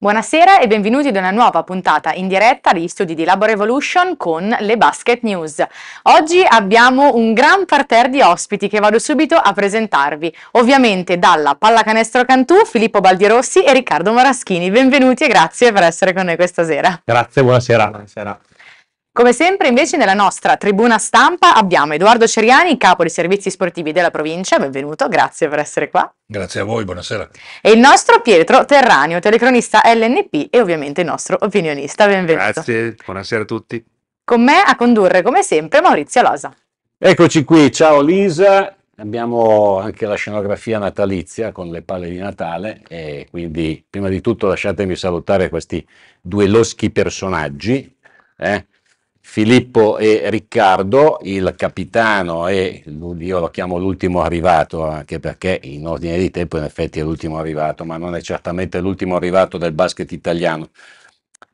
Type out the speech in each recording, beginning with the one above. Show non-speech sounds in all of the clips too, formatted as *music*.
Buonasera e benvenuti ad una nuova puntata in diretta degli studi di Labo Evolution con le Basket News. Oggi abbiamo un gran parterre di ospiti che vado subito a presentarvi. Ovviamente dalla Pallacanestro Cantù, Filippo Baldirossi e Riccardo Moraschini. Benvenuti e grazie per essere con noi questa sera. Grazie, buonasera. buonasera. Come sempre invece nella nostra tribuna stampa abbiamo Edoardo Ceriani, capo dei servizi sportivi della provincia, benvenuto, grazie per essere qua. Grazie a voi, buonasera. E il nostro Pietro Terranio, telecronista LNP e ovviamente il nostro opinionista, benvenuto. Grazie, buonasera a tutti. Con me a condurre come sempre Maurizio Losa. Eccoci qui, ciao Lisa, abbiamo anche la scenografia natalizia con le palle di Natale e quindi prima di tutto lasciatemi salutare questi due loschi personaggi. Eh? Filippo e Riccardo, il capitano e io lo chiamo l'ultimo arrivato, anche perché in ordine di tempo in effetti è l'ultimo arrivato, ma non è certamente l'ultimo arrivato del basket italiano.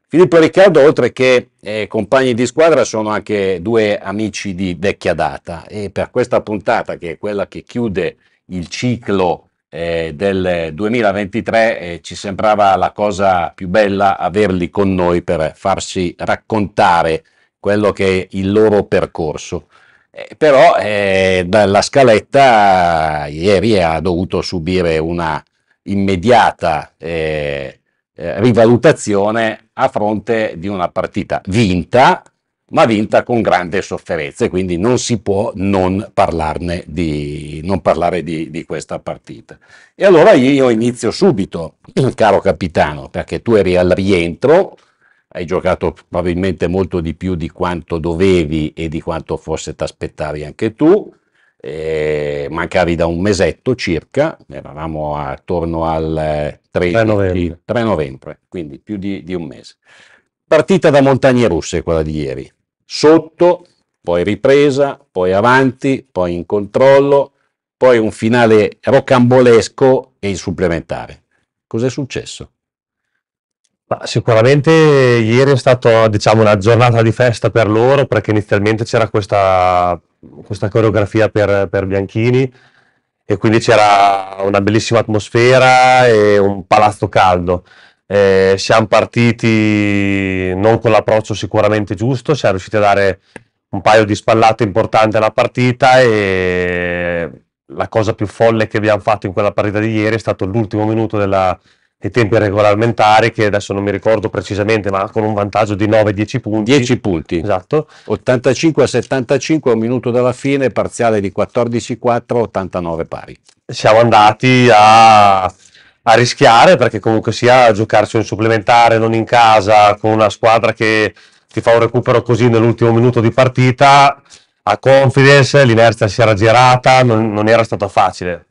Filippo e Riccardo, oltre che eh, compagni di squadra, sono anche due amici di vecchia data e per questa puntata, che è quella che chiude il ciclo eh, del 2023, eh, ci sembrava la cosa più bella averli con noi per farsi raccontare quello che è il loro percorso. Eh, però eh, la scaletta ieri ha dovuto subire una immediata eh, eh, rivalutazione a fronte di una partita vinta, ma vinta con grande sofferenza e quindi non si può non, di, non parlare di, di, questa partita. E allora io inizio subito, caro capitano, perché tu eri al rientro, hai giocato probabilmente molto di più di quanto dovevi e di quanto forse ti aspettavi anche tu, eh, mancavi da un mesetto circa, eravamo attorno al 3, eh, 3, novembre. 3 novembre. quindi più di, di un mese. Partita da montagne russe quella di ieri, sotto, poi ripresa, poi avanti, poi in controllo, poi un finale rocambolesco e il supplementare. Cos'è successo? Ma sicuramente ieri è stata diciamo, una giornata di festa per loro perché inizialmente c'era questa, questa coreografia per, per Bianchini e quindi c'era una bellissima atmosfera e un palazzo caldo. Eh, siamo partiti non con l'approccio sicuramente giusto, siamo riusciti a dare un paio di spallate importanti alla partita e la cosa più folle che abbiamo fatto in quella partita di ieri è stato l'ultimo minuto della, i tempi regolamentari, che adesso non mi ricordo precisamente, ma con un vantaggio di 9-10 punti. 10 punti. Esatto. 85 75, un minuto dalla fine, parziale di 14-4, 89 pari. Siamo andati a, a rischiare perché comunque sia giocarci un supplementare, non in casa, con una squadra che ti fa un recupero così nell'ultimo minuto di partita, a confidence, l'inerzia si era girata, non, non era stato facile.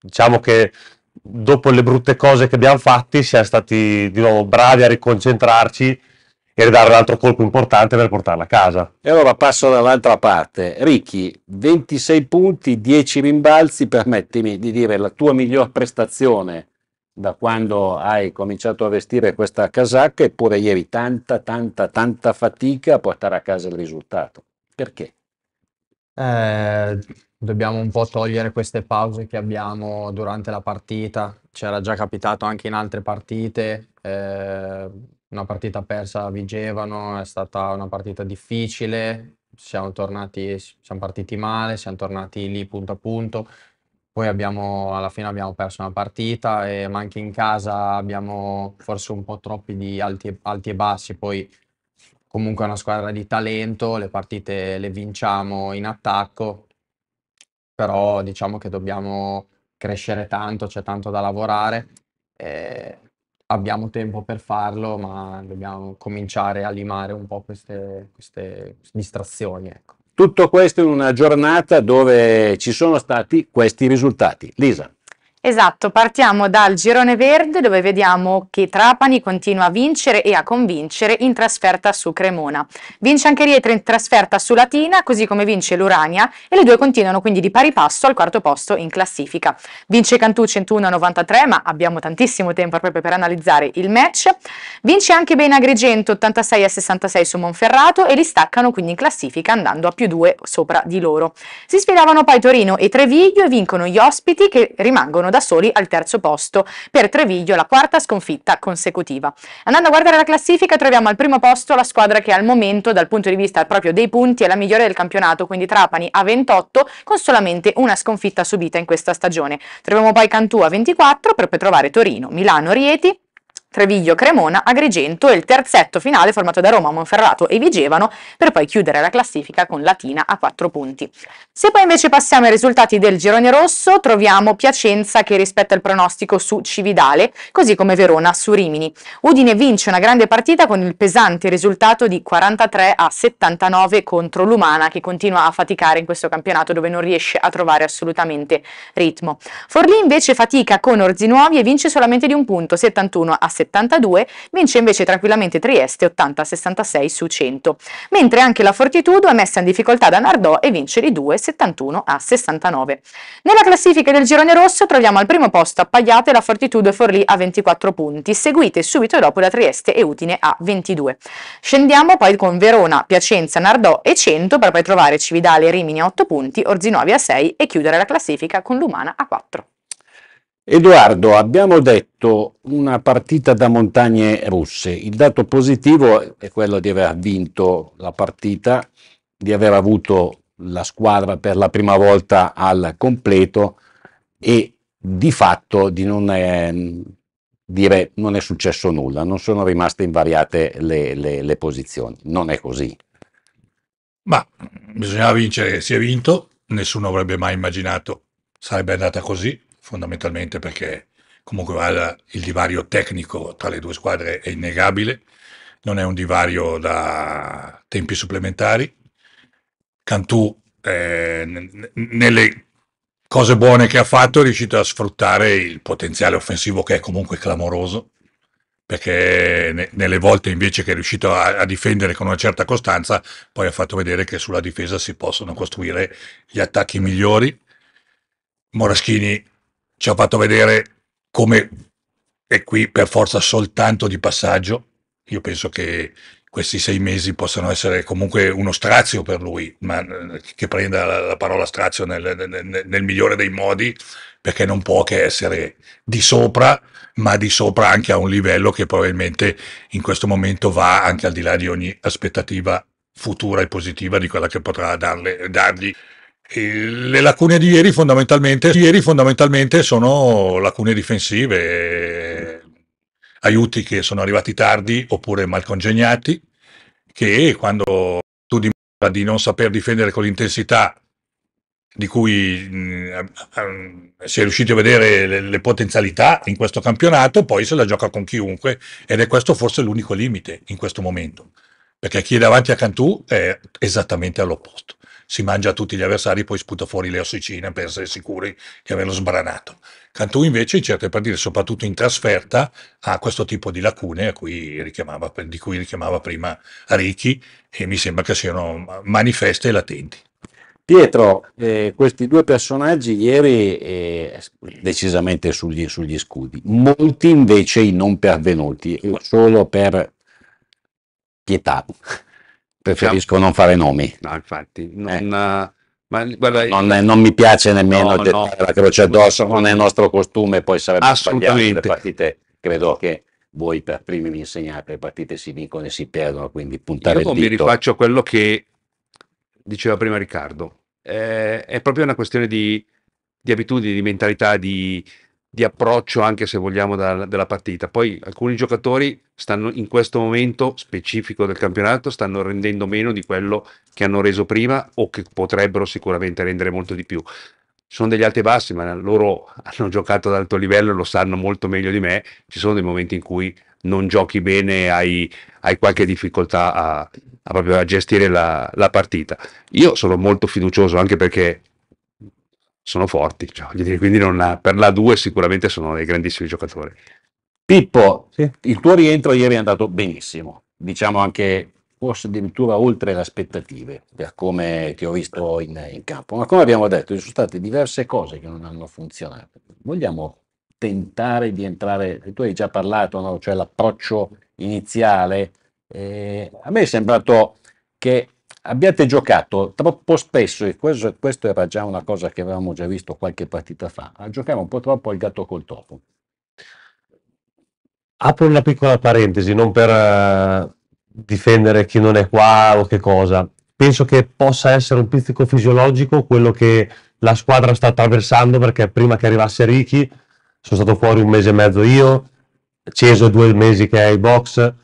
Diciamo che dopo le brutte cose che abbiamo fatti siamo stati di nuovo bravi a riconcentrarci e ridare un altro colpo importante per portarla a casa. E allora passo dall'altra parte. Ricchi, 26 punti, 10 rimbalzi, permettimi di dire la tua miglior prestazione da quando hai cominciato a vestire questa casacca, eppure ieri tanta, tanta, tanta fatica a portare a casa il risultato. Perché? Eh, dobbiamo un po' togliere queste pause che abbiamo durante la partita. C'era già capitato anche in altre partite, eh, una partita persa Vigevano, è stata una partita difficile, siamo, tornati, siamo partiti male, siamo tornati lì punto a punto. Poi abbiamo, alla fine abbiamo perso una partita, e, ma anche in casa abbiamo forse un po' troppi di alti e, alti e bassi. Poi comunque è una squadra di talento, le partite le vinciamo in attacco, però diciamo che dobbiamo crescere tanto, c'è tanto da lavorare. eh, abbiamo tempo per farlo, ma dobbiamo cominciare a limare un po' queste, queste distrazioni, ecco. Tutto questo in una giornata dove ci sono stati questi risultati. Lisa. Esatto, partiamo dal girone verde dove vediamo che Trapani continua a vincere e a convincere in trasferta su Cremona. Vince anche Rietra in trasferta su Latina, così come vince l'Urania e le due continuano quindi di pari passo al quarto posto in classifica. Vince Cantù 101 93, ma abbiamo tantissimo tempo proprio per analizzare il match. Vince anche Agrigento 86 66 su Monferrato e li staccano quindi in classifica andando a più due sopra di loro. Si sfidavano poi Torino e Treviglio e vincono gli ospiti che rimangono da soli al terzo posto per Treviglio, la quarta sconfitta consecutiva. Andando a guardare la classifica troviamo al primo posto la squadra che al momento dal punto di vista proprio dei punti è la migliore del campionato, quindi Trapani a 28 con solamente una sconfitta subita in questa stagione. Troviamo poi Cantù a 24 per poi trovare Torino, Milano, Rieti, Treviglio, Cremona, Agrigento e il terzetto finale formato da Roma, Monferrato e Vigevano per poi chiudere la classifica con Latina a 4 punti. Se poi invece passiamo ai risultati del girone rosso troviamo Piacenza che rispetta il pronostico su Cividale così come Verona su Rimini. Udine vince una grande partita con il pesante risultato di 43 a 79 contro l'Umana che continua a faticare in questo campionato dove non riesce a trovare assolutamente ritmo. Forlì invece fatica con Orzinuovi e vince solamente di un punto 71 a 79. 72, vince invece tranquillamente Trieste 80-66 su 100, mentre anche la Fortitudo è messa in difficoltà da Nardò e vince di 2 71 a 69. Nella classifica del girone rosso troviamo al primo posto appagliate la Fortitudo e Forlì a 24 punti, seguite subito dopo da Trieste e Utine a 22. Scendiamo poi con Verona, Piacenza, Nardò e 100 per poi trovare Cividale e Rimini a 8 punti, Orzinuovi a 6 e chiudere la classifica con Lumana a 4. Edoardo, abbiamo detto una partita da montagne russe. Il dato positivo è quello di aver vinto la partita, di aver avuto la squadra per la prima volta al completo e di fatto di non è, dire non è successo nulla, non sono rimaste invariate le, le, le posizioni. Non è così. Ma bisognava vincere, si è vinto, nessuno avrebbe mai immaginato sarebbe andata così fondamentalmente perché comunque vada il divario tecnico tra le due squadre è innegabile, non è un divario da tempi supplementari. Cantù eh, nelle cose buone che ha fatto è riuscito a sfruttare il potenziale offensivo che è comunque clamoroso perché nelle volte invece che è riuscito a, difendere con una certa costanza poi ha fatto vedere che sulla difesa si possono costruire gli attacchi migliori Moraschini ci ha fatto vedere come è qui per forza soltanto di passaggio. Io penso che questi sei mesi possano essere comunque uno strazio per lui, ma eh, che prenda la parola strazio nel, nel, nel, migliore dei modi, perché non può che essere di sopra, ma di sopra anche a un livello che probabilmente in questo momento va anche al di là di ogni aspettativa futura e positiva di quella che potrà darle, dargli le lacune di ieri fondamentalmente, ieri fondamentalmente sono lacune difensive, aiuti che sono arrivati tardi oppure mal congegnati, che quando tu dimostra di non saper difendere con l'intensità di cui mh, mh, si è riusciti a vedere le, le, potenzialità in questo campionato, poi se la gioca con chiunque ed è questo forse l'unico limite in questo momento, perché chi è davanti a Cantù è esattamente all'opposto si mangia tutti gli avversari, poi sputa fuori le ossicine per essere sicuri di averlo sbranato. Cantù invece in certe partite, soprattutto in trasferta ha questo tipo di lacune cui di cui richiamava prima Ricchi e mi sembra che siano manifeste e latenti. Pietro, eh, questi due personaggi ieri eh, decisamente sugli, sugli, scudi, molti invece i non pervenuti, solo per pietà preferisco non fare nomi. No, infatti, non, eh. ma, guarda, non, non, mi piace nemmeno no, no, la croce addosso, non è il nostro costume, poi sarebbe assolutamente le partite, credo che voi per primi mi insegnate le partite si vincono e si perdono, quindi puntare Io il dito. mi rifaccio a quello che diceva prima Riccardo, eh, è proprio una questione di, di abitudini, di mentalità, di, di approccio anche se vogliamo da, della partita. Poi alcuni giocatori stanno in questo momento specifico del campionato stanno rendendo meno di quello che hanno reso prima o che potrebbero sicuramente rendere molto di più. Sono degli alti e bassi, ma loro *laughs* hanno giocato ad alto livello, lo sanno molto meglio di me. Ci sono dei momenti in cui non giochi bene, hai, hai qualche difficoltà a, a, a gestire la, la partita. Io sono molto fiducioso anche perché sono forti, cioè, quindi ha, per la 2 sicuramente sono dei grandissimi giocatori. Pippo, sì. il tuo rientro ieri è andato benissimo, diciamo anche forse addirittura oltre le aspettative per come ti ho visto in, in, campo, ma come abbiamo detto ci sono state diverse cose che non hanno funzionato. Vogliamo tentare di entrare, tu hai già parlato, no? cioè l'approccio iniziale, eh, a me è sembrato che abbiate giocato troppo spesso, e questo, questo, era già una cosa che avevamo già visto qualche partita fa, a giocare un po' troppo al gatto col topo. Apro una piccola parentesi, non per eh, difendere chi non è qua o che cosa. Penso che possa essere un pizzico fisiologico quello che la squadra sta attraversando, perché prima che arrivasse Ricky sono stato fuori un mese e mezzo io, Ceso due mesi che è ai box,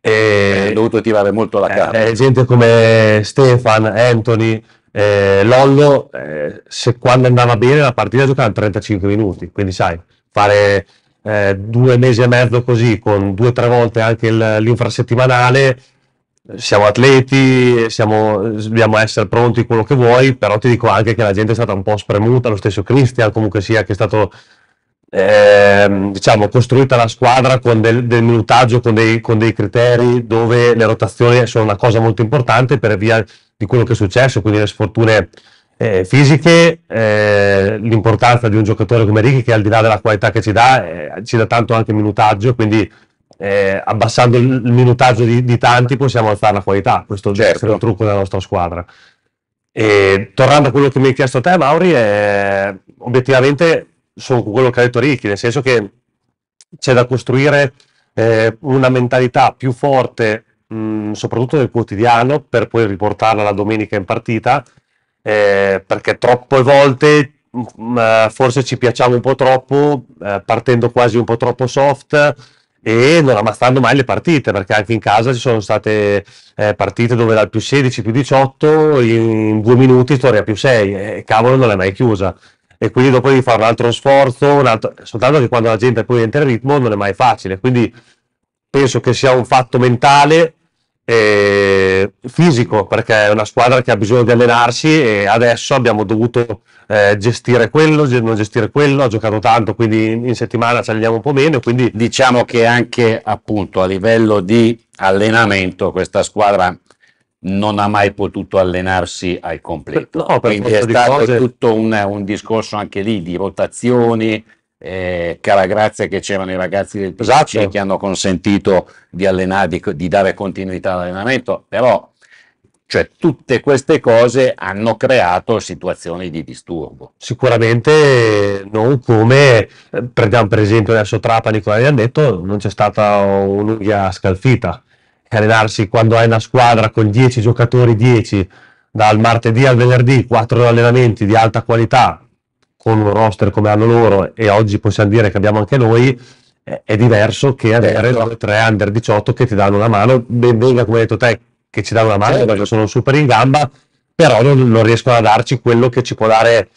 e... Ho eh, dovuto tirare molto la eh, carta. Eh, gente come Stefan, Anthony, eh, Lollo, eh, se quando andava bene la partita giocava 35 minuti, quindi sai, fare eh, due mesi e mezzo così con due o tre volte anche il, l'infrasettimanale, siamo atleti, siamo, dobbiamo essere pronti quello che vuoi, però ti dico anche che la gente è stata un po' spremuta, lo stesso Cristian comunque sia che è stato eh, diciamo, costruita la squadra con del, del minutaggio, con dei, con dei, criteri dove le rotazioni sono una cosa molto importante per via di quello che è successo, quindi le sfortune eh, fisiche, eh, l'importanza di un giocatore come Ricky che al di là della qualità che ci dà, eh, ci dà tanto anche minutaggio, quindi eh, abbassando il minutaggio di, di, tanti possiamo alzare la qualità, questo certo. è il trucco della nostra squadra. E tornando a quello che mi hai chiesto a te Mauri, eh, obiettivamente sono quello che ha detto Ricky, nel senso che c'è da costruire eh, una mentalità più forte, mh, soprattutto nel quotidiano, per poi riportarla la domenica in partita, eh, perché troppe volte mh, eh, forse ci piacciamo un po' troppo, eh, partendo quasi un po' troppo soft e non ammazzando mai le partite, perché anche in casa ci sono state eh, partite dove dal più 16, più 18, in, in due minuti torna più 6 e cavolo non l'hai mai chiusa e quindi dopo devi fare un altro sforzo, un altro... soltanto che quando la gente poi entra in ritmo non è mai facile, quindi penso che sia un fatto mentale e fisico, perché è una squadra che ha bisogno di allenarsi e adesso abbiamo dovuto eh, gestire quello, non gestire quello, ha giocato tanto, quindi in settimana ci alleniamo un po' meno. Quindi... Diciamo che anche appunto a livello di allenamento questa squadra non ha mai potuto allenarsi al completo. No, Quindi è stato cose... tutto un, un, discorso anche lì di rotazioni. Eh, cara grazia che c'erano i ragazzi del PC esatto. che hanno consentito di allenare, di, di dare continuità all'allenamento, però cioè, tutte queste cose hanno creato situazioni di disturbo. Sicuramente non come, eh, prendiamo per esempio adesso Trapani, come abbiamo detto, non c'è stata un'unghia scalfita allenarsi quando hai una squadra con 10 giocatori, 10 dal martedì al venerdì, 4 allenamenti di alta qualità con un roster come hanno loro e oggi possiamo dire che abbiamo anche noi è diverso che avere certo. 3 under 18 che ti danno una mano ben venga come hai detto te che ci danno una mano certo. perché sono super in gamba però non, non, riescono a darci quello che ci può dare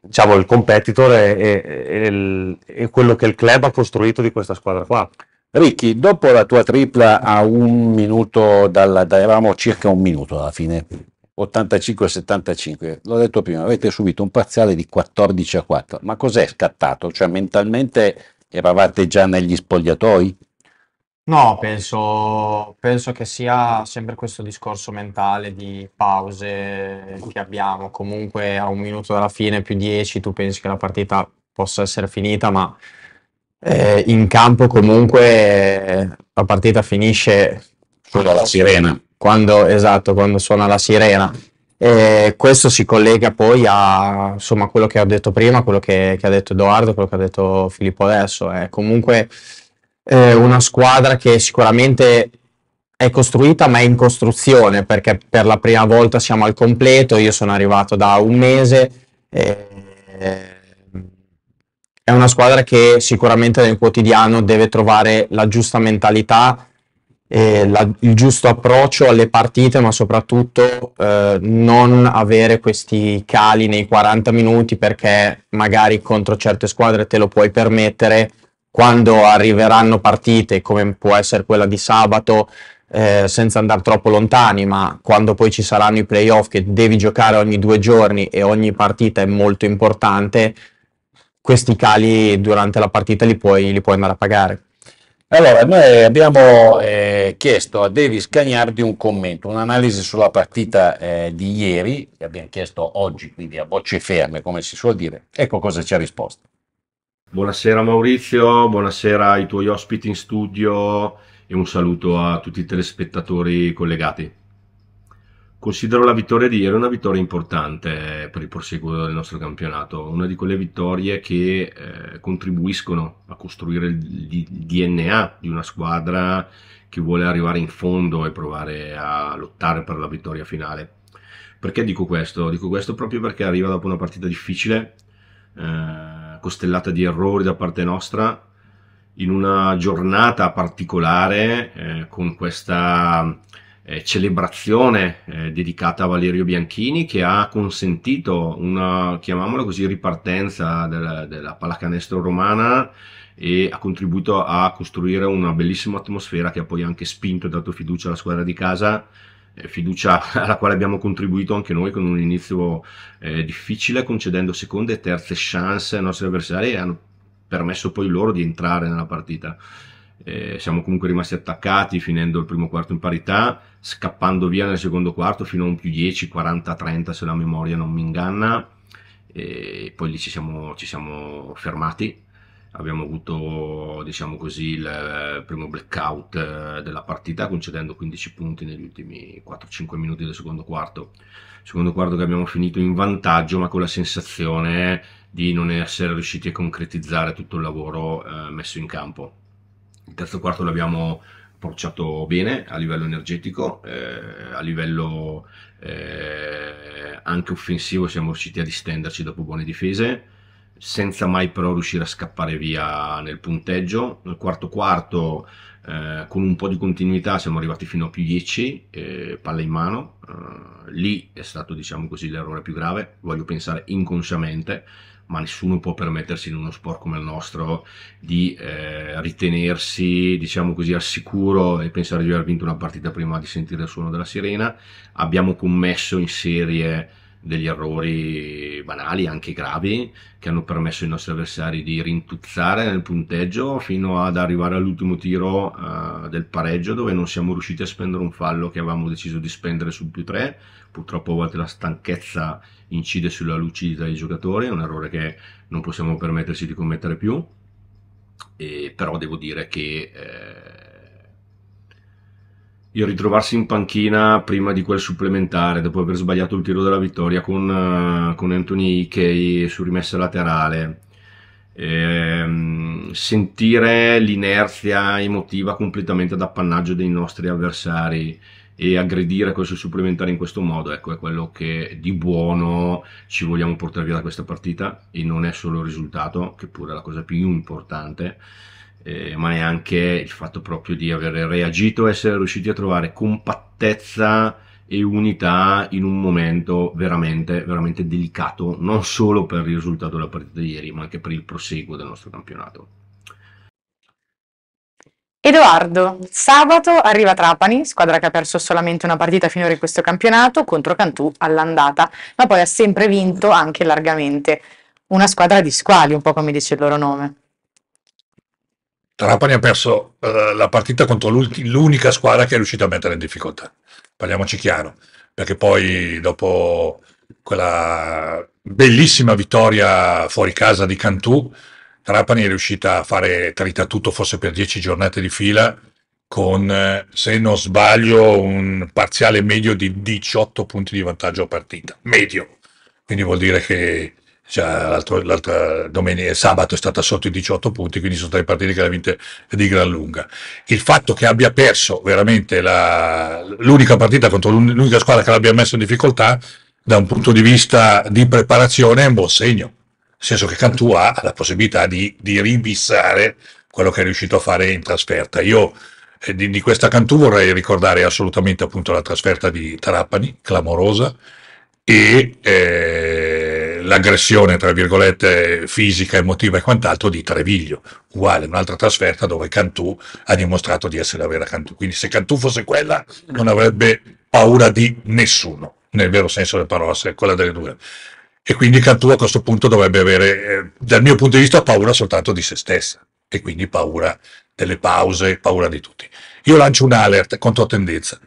diciamo il competitor e, e, e, il, e quello che il club ha costruito di questa squadra qua Ricchi, dopo la tua tripla a un minuto, dalla, da, eravamo circa un minuto alla fine, 85-75, l'ho detto prima, avete subito un parziale di 14 a 4, ma cos'è scattato? Cioè mentalmente eravate già negli spogliatoi? No, penso, penso, che sia sempre questo discorso mentale di pause che abbiamo. Comunque a un minuto dalla fine più 10 tu pensi che la partita possa essere finita, ma eh, in campo comunque eh, la partita finisce suona la sirena. Quando, esatto, quando suona la sirena. E questo si collega poi a insomma, quello che ho detto prima, quello che, che, ha detto Edoardo, quello che ha detto Filippo adesso. È comunque eh, una squadra che sicuramente è costruita, ma è in costruzione perché per la prima volta siamo al completo. Io sono arrivato da un mese. E, eh, è una squadra che sicuramente nel quotidiano deve trovare la giusta mentalità, eh, la, il giusto approccio alle partite, ma soprattutto eh, non avere questi cali nei 40 minuti perché magari contro certe squadre te lo puoi permettere. Quando arriveranno partite come può essere quella di sabato, eh, senza andare troppo lontani, ma quando poi ci saranno i playoff che devi giocare ogni due giorni e ogni partita è molto importante, questi cali durante la partita li puoi, li puoi andare a pagare. Allora, noi abbiamo eh, chiesto a Davis Cagnardi un commento, un'analisi sulla partita eh, di ieri, che abbiamo chiesto oggi, quindi a bocce ferme, come si suol dire. Ecco cosa ci ha risposto. Buonasera Maurizio, buonasera ai tuoi ospiti in studio e un saluto a tutti i telespettatori collegati. Considero la vittoria di ieri una vittoria importante per il proseguo del nostro campionato, una di quelle vittorie che eh, contribuiscono a costruire il, il DNA di una squadra che vuole arrivare in fondo e provare a lottare per la vittoria finale. Perché dico questo? Dico questo proprio perché arriva dopo una partita difficile, eh, costellata di errori da parte nostra, in una giornata particolare eh, con questa eh, celebrazione eh, dedicata a Valerio Bianchini che ha consentito una, chiamiamola così, ripartenza della, della pallacanestro romana e ha contribuito a costruire una bellissima atmosfera che ha poi anche spinto e dato fiducia alla squadra di casa eh, fiducia *laughs* alla quale abbiamo contribuito anche noi con un inizio eh, difficile concedendo seconde e terze chance ai nostri avversari e hanno permesso poi loro di entrare nella partita. Eh, siamo comunque rimasti attaccati finendo il primo quarto in parità, scappando via nel secondo quarto fino a un più 10, 40, 30 se la memoria non mi inganna. E poi lì ci siamo, ci siamo fermati. Abbiamo avuto, diciamo così, il primo blackout eh, della partita, concedendo 15 punti negli ultimi 4-5 minuti del secondo quarto. Secondo quarto che abbiamo finito in vantaggio, ma con la sensazione di non essere riusciti a concretizzare tutto il lavoro eh, messo in campo il terzo quarto l'abbiamo approcciato bene a livello energetico, eh, a livello eh, anche offensivo siamo riusciti a distenderci dopo buone difese, senza mai però riuscire a scappare via nel punteggio. Nel quarto quarto eh, con un po' di continuità siamo arrivati fino a più 10, eh, palla in mano, eh, lì è stato diciamo così l'errore più grave, voglio pensare inconsciamente ma nessuno può permettersi in uno sport come il nostro di eh, ritenersi, diciamo così, al sicuro e pensare di aver vinto una partita prima di sentire il suono della sirena. Abbiamo commesso in serie degli errori banali, anche gravi, che hanno permesso ai nostri avversari di rintuzzare nel punteggio fino ad arrivare all'ultimo tiro uh, del pareggio dove non siamo riusciti a spendere un fallo che avevamo deciso di spendere sul più 3. Purtroppo a volte la stanchezza incide sulla lucidità dei giocatori, è un errore che non possiamo permetterci di commettere più, e, però devo dire che eh, il ritrovarsi in panchina prima di quel supplementare, dopo aver sbagliato il tiro della vittoria con, eh, con Anthony Ikei su rimessa laterale, eh, sentire l'inerzia emotiva completamente d'appannaggio dei nostri avversari, e aggredire questo supplementare in questo modo, ecco, è quello che di buono ci vogliamo portare via da questa partita e non è solo il risultato, che pure è la cosa più importante, eh, ma è anche il fatto proprio di aver reagito, essere riusciti a trovare compattezza e unità in un momento veramente, veramente delicato, non solo per il risultato della partita di ieri, ma anche per il proseguo del nostro campionato. Edoardo, sabato arriva Trapani, squadra che ha perso solamente una partita finora in questo campionato, contro Cantù all'andata, ma poi ha sempre vinto anche largamente. Una squadra di squali, un po' come dice il loro nome. Trapani ha perso eh, la partita contro l'unica squadra che è riuscita a mettere in difficoltà, parliamoci chiaro, perché poi dopo quella bellissima vittoria fuori casa di Cantù, Trapani è riuscita a fare trita tutto forse per 10 giornate di fila con, eh, se non sbaglio, un parziale medio di 18 punti di vantaggio a partita. Medio. Quindi vuol dire che cioè, l'altro, l'altro domenica, eh, sabato è stata sotto i 18 punti, quindi sono state partite che le ha vinte di gran lunga. Il fatto che abbia perso veramente la, l'unica partita contro l'unica squadra che l'abbia messo in difficoltà, da un punto di vista di preparazione, è un buon segno nel senso che Cantù ha la possibilità di, di ribissare quello che è riuscito a fare in trasferta. Io eh, di, di, questa Cantù vorrei ricordare assolutamente appunto la trasferta di Trapani, clamorosa, e eh, l'aggressione, tra virgolette, fisica, emotiva e quant'altro di Treviglio, uguale un'altra trasferta dove Cantù ha dimostrato di essere la vera Cantù. Quindi se Cantù fosse quella non avrebbe paura di nessuno, nel vero senso della parola, se è quella delle due. E quindi Cantù a questo punto dovrebbe avere, eh, dal mio punto di vista, paura soltanto di se stessa e quindi paura delle pause, paura di tutti. Io lancio un alert contro tendenza.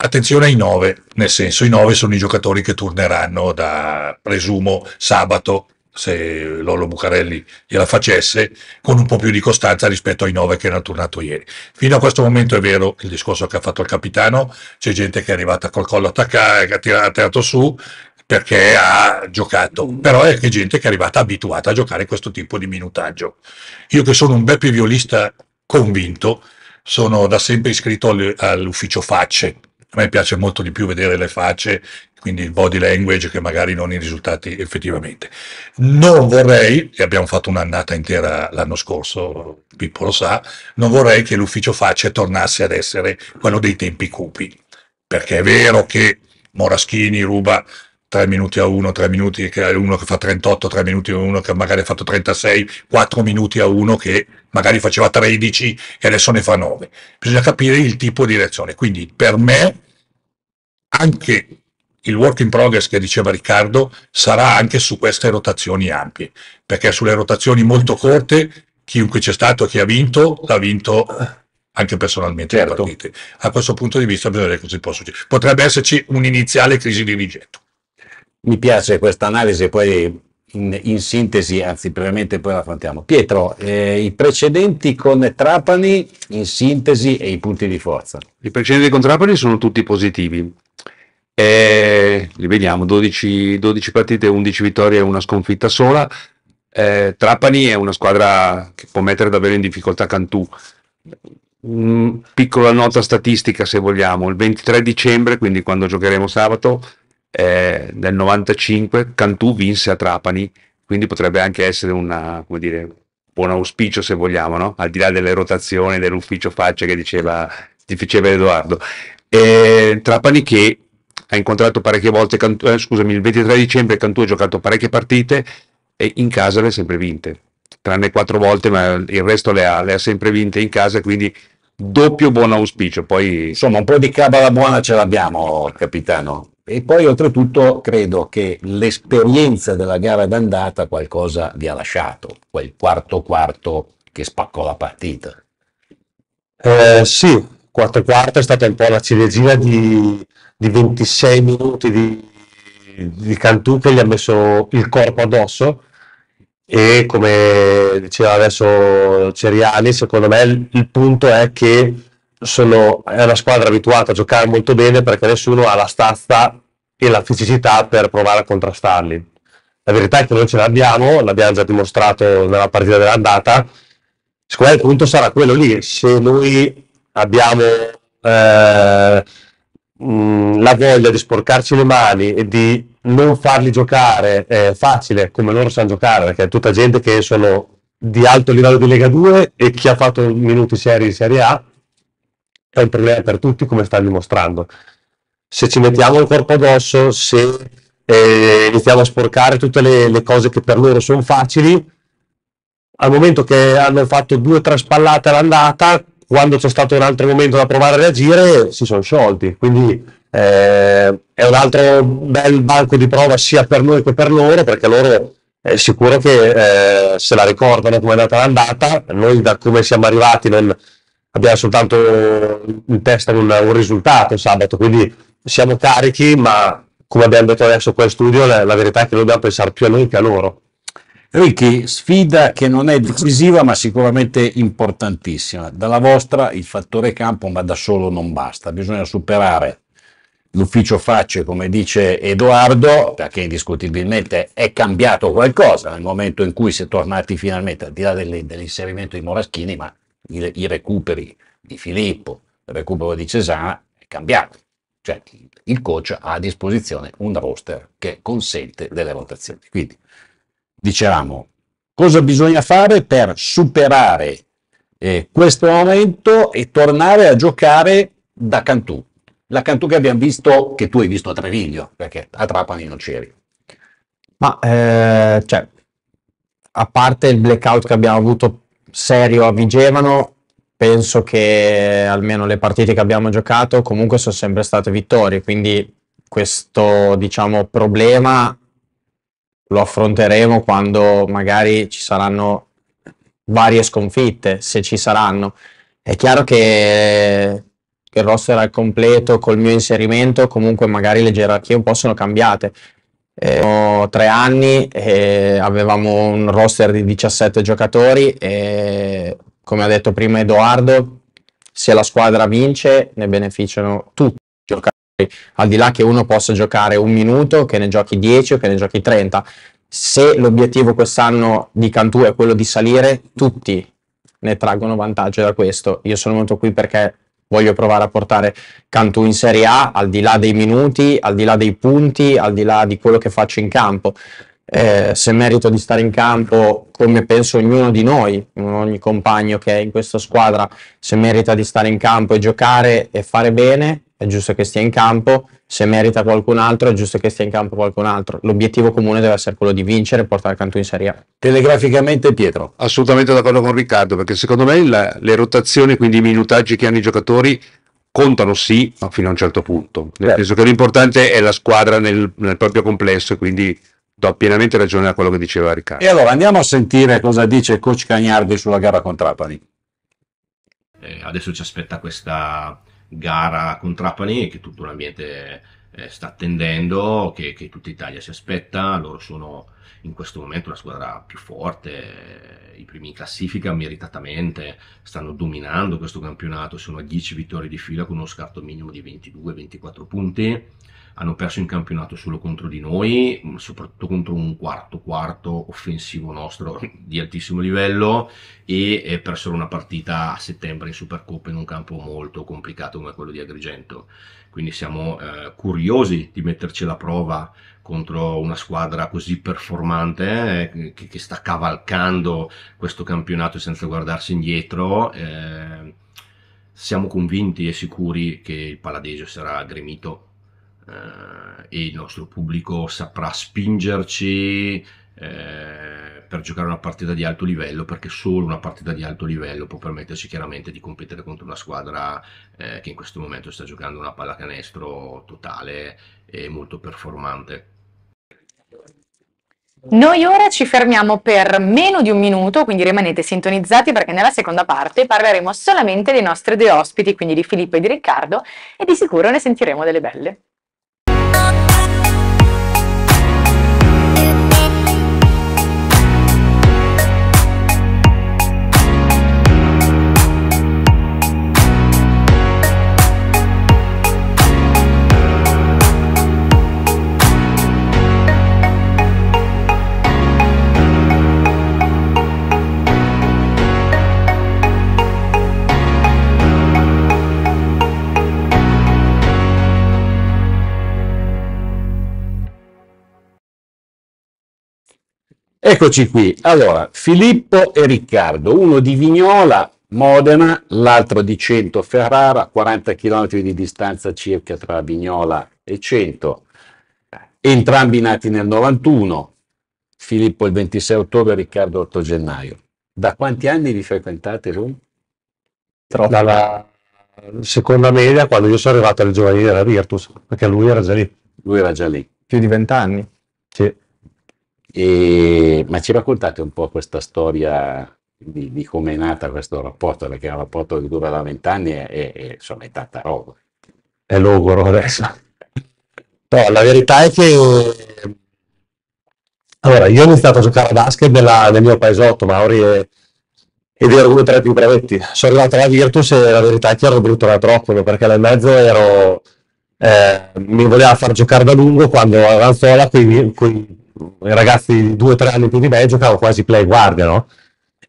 Attenzione ai 9, nel senso i 9 sono i giocatori che torneranno da, presumo, sabato, se Lolo Bucarelli gliela facesse, con un po' più di costanza rispetto ai 9 che erano tornato ieri. Fino a questo momento è vero il discorso che ha fatto il capitano, c'è gente che è arrivata col collo attaccato, ha tirato su, perché ha giocato, mm. però è anche gente che è arrivata abituata a giocare questo tipo di minutaggio. Io che sono un beppe violista convinto, sono da sempre iscritto all'ufficio facce, a me piace molto di più vedere le facce, quindi il body language che magari non i risultati effettivamente. Non vorrei, e abbiamo fatto un'annata intera l'anno scorso, Pippo lo sa, non vorrei che l'ufficio facce tornasse ad essere quello dei tempi cupi, perché è vero che Moraschini ruba 3 minuti a 1, 3 minuti che è uno che fa 38, 3 minuti a uno che magari ha fatto 36, 4 minuti a uno che magari faceva 13 e adesso ne fa 9. Bisogna capire il tipo di reazione. Quindi per me anche il work in progress che diceva Riccardo sarà anche su queste rotazioni ampie, perché sulle rotazioni molto corte chiunque c'è stato, chi ha vinto, l'ha vinto anche personalmente certo. A questo punto di vista bisogna vedere cosa può succedere. Potrebbe esserci un'iniziale crisi di rigetto mi piace questa analisi, poi in, in, sintesi, anzi brevemente poi la affrontiamo. Pietro, eh, i precedenti con Trapani in sintesi e i punti di forza. I precedenti con Trapani sono tutti positivi. Eh, li vediamo, 12, 12 partite, 11 vittorie e una sconfitta sola. Eh, Trapani è una squadra che può mettere davvero in difficoltà Cantù. Mm, piccola nota statistica se vogliamo, il 23 dicembre, quindi quando giocheremo sabato, eh, nel 95 Cantù vinse a Trapani, quindi potrebbe anche essere un buon auspicio se vogliamo, no? al di là delle rotazioni dell'ufficio faccia che diceva, diceva Edoardo. Eh, Trapani che ha incontrato parecchie volte, Cantù, eh, scusami, il 23 dicembre Cantù ha giocato parecchie partite e in casa le ha sempre vinte, tranne quattro volte, ma il resto le ha, le ha sempre vinte in casa, quindi doppio buon auspicio. Poi... Insomma, un po' di cabala buona ce l'abbiamo, capitano. E poi oltretutto credo che l'esperienza della gara d'andata qualcosa vi ha lasciato, quel quarto quarto che spaccò la partita. Eh, sì, quarto quarto è stata un po' la ciliegina di, di 26 minuti di, di Cantù che gli ha messo il corpo addosso e come diceva adesso Ceriani, secondo me il punto è che sono, è una squadra abituata a giocare molto bene perché nessuno ha la stazza e la fisicità per provare a contrastarli. La verità è che noi ce l'abbiamo, l'abbiamo già dimostrato nella partita dell'andata. Secondo me il punto sarà quello lì, se noi abbiamo eh, mh, la voglia di sporcarci le mani e di non farli giocare eh, facile come loro sanno giocare, perché è tutta gente che sono di alto livello di Lega 2 e chi ha fatto minuti seri in Serie A è un problema per tutti come sta dimostrando. Se ci mettiamo il corpo addosso, se eh, iniziamo a sporcare tutte le, le cose che per loro sono facili, al momento che hanno fatto due o tre spallate all'andata, quando c'è stato un altro momento da provare a reagire, si sono sciolti. Quindi eh, è un altro bel banco di prova sia per noi che per loro, perché loro è eh, sicuro che eh, se la ricordano come è andata l'andata, noi da come siamo arrivati nel, abbiamo soltanto in testa un, un risultato sabato, quindi siamo carichi, ma come abbiamo detto adesso qua in studio, la, la verità è che dobbiamo pensare più a noi che a loro. Ricky, sfida che non è decisiva ma sicuramente importantissima. Dalla vostra il fattore campo, ma da solo non basta. Bisogna superare l'ufficio facce, come dice Edoardo, perché indiscutibilmente è cambiato qualcosa nel momento in cui si è tornati finalmente, al di là dell'inserimento di Moraschini, ma il, i recuperi di Filippo, il recupero di Cesana è cambiato. Cioè il coach ha a disposizione un roster che consente delle rotazioni. Quindi dicevamo cosa bisogna fare per superare eh, questo momento e tornare a giocare da Cantù. La Cantù che abbiamo visto, che tu hai visto a Treviglio, perché a Trapani non c'eri. Ma eh, cioè, a parte il blackout che abbiamo avuto serio a penso che almeno le partite che abbiamo giocato comunque sono sempre state vittorie, quindi questo diciamo, problema lo affronteremo quando magari ci saranno varie sconfitte, se ci saranno. È chiaro che il roster al completo col mio inserimento comunque magari le gerarchie un po' sono cambiate, eh, ho tre anni e avevamo un roster di 17 giocatori e come ha detto prima Edoardo, se la squadra vince ne beneficiano tutti i giocatori, al di là che uno possa giocare un minuto, che ne giochi 10 o che ne giochi 30. Se l'obiettivo quest'anno di Cantù è quello di salire, tutti ne traggono vantaggio da questo. Io sono venuto qui perché voglio provare a portare Cantù in Serie A, al di là dei minuti, al di là dei punti, al di là di quello che faccio in campo. Eh, se merito di stare in campo, come penso ognuno di noi, ogni compagno che è in questa squadra, se merita di stare in campo e giocare e fare bene, è giusto che stia in campo, se merita qualcun altro è giusto che stia in campo qualcun altro. L'obiettivo comune deve essere quello di vincere e portare Cantù in Serie A. Telegraficamente Pietro. Assolutamente d'accordo con Riccardo, perché secondo me la, le rotazioni, quindi i minutaggi che hanno i giocatori, contano sì, ma fino a un certo punto. Nel Beh. senso che l'importante è la squadra nel, nel proprio complesso quindi do pienamente ragione a quello che diceva Riccardo. E allora andiamo a sentire cosa dice Coach Cagnardi sulla gara con Trapani. Eh, adesso ci aspetta questa gara con Trapani che tutto l'ambiente eh, sta attendendo, che, che tutta Italia si aspetta, loro sono in questo momento la squadra più forte, eh, i primi in classifica meritatamente, stanno dominando questo campionato, sono a 10 vittorie di fila con uno scarto minimo di 22-24 punti hanno perso in campionato solo contro di noi, soprattutto contro un quarto quarto offensivo nostro di altissimo livello e eh, persero una partita a settembre in Supercoppa in un campo molto complicato come quello di Agrigento. Quindi siamo eh, curiosi di metterci alla prova contro una squadra così performante eh, che, che, sta cavalcando questo campionato senza guardarsi indietro. Eh, siamo convinti e sicuri che il Paladesio sarà gremito eh, e il nostro pubblico saprà spingerci eh, per giocare una partita di alto livello, perché solo una partita di alto livello può permetterci chiaramente di competere contro una squadra eh, che in questo momento sta giocando una pallacanestro totale e molto performante. Noi ora ci fermiamo per meno di un minuto, quindi rimanete sintonizzati perché nella seconda parte parleremo solamente dei nostri due ospiti, quindi di Filippo e di Riccardo, e di sicuro ne sentiremo delle belle. Eccoci qui. Allora, Filippo e Riccardo, uno di Vignola, Modena, l'altro di Cento, Ferrara, 40 km di distanza circa tra Vignola e Cento. Entrambi nati nel 91, Filippo il 26 ottobre, Riccardo 8 gennaio. Da quanti anni vi frequentate voi? Troppo. Dalla seconda media, quando io sono arrivato alle giovanili della Virtus, perché lui era già lì. Lui era già lì. Più di vent'anni? Sì. E, ma ci raccontate un po' questa storia di, di come è nata questo rapporto, perché è un rapporto che dura da vent'anni e, e, insomma è tanta roba. È logoro adesso. No, la verità è che... Allora, io ho iniziato a giocare a basket nella, nel mio paesotto, Mauri, e, ed ero uno tra i più brevetti. Sono arrivato alla Virtus e la verità è che ero brutto da troppo, perché nel mezzo ero... Eh, mi voleva far giocare da lungo quando avanzò quei, quei i ragazzi di 2-3 anni più di me giocavano quasi play guardia, no?